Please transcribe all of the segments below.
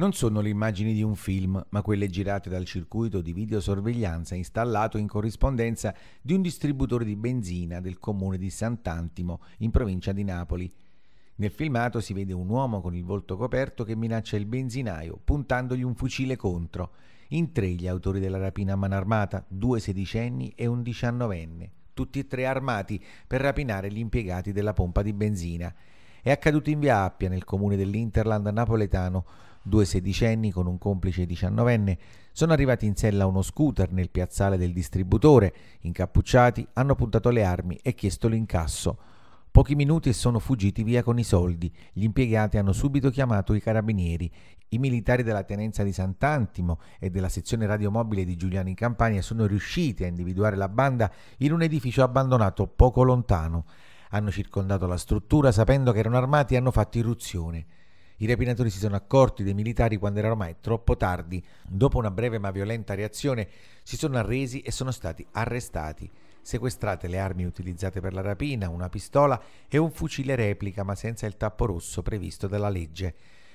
non sono le immagini di un film, ma quelle girate dal circuito di videosorveglianza installato in corrispondenza di un distributore di benzina del comune di Sant'Antimo, in provincia di Napoli. Nel filmato si vede un uomo con il volto coperto che minaccia il benzinaio, puntandogli un fucile contro. In tre gli autori della rapina a mano armata, due sedicenni e un diciannovenne, tutti e tre armati per rapinare gli impiegati della pompa di benzina è accaduto in via Appia, nel comune dell'Interland napoletano. Due sedicenni con un complice diciannovenne sono arrivati in sella a uno scooter nel piazzale del distributore. Incappucciati hanno puntato le armi e chiesto l'incasso. Pochi minuti e sono fuggiti via con i soldi. Gli impiegati hanno subito chiamato i carabinieri. I militari della tenenza di Sant'Antimo e della sezione radiomobile di Giuliano in Campania sono riusciti a individuare la banda in un edificio abbandonato poco lontano. Hanno circondato la struttura, sapendo che erano armati, e hanno fatto irruzione. I rapinatori si sono accorti dei militari quando era ormai troppo tardi. Dopo una breve ma violenta reazione, si sono arresi e sono stati arrestati. Sequestrate le armi utilizzate per la rapina, una pistola e un fucile replica ma senza il tappo rosso previsto dalla legge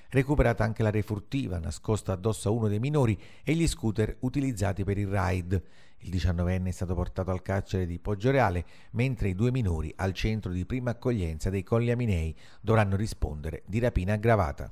recuperata anche la refurtiva nascosta addosso a uno dei minori e gli scooter utilizzati per il raid. Il 19enne è stato portato al carcere di Poggioreale, mentre i due minori al centro di prima accoglienza dei Colli Aminei dovranno rispondere di rapina aggravata.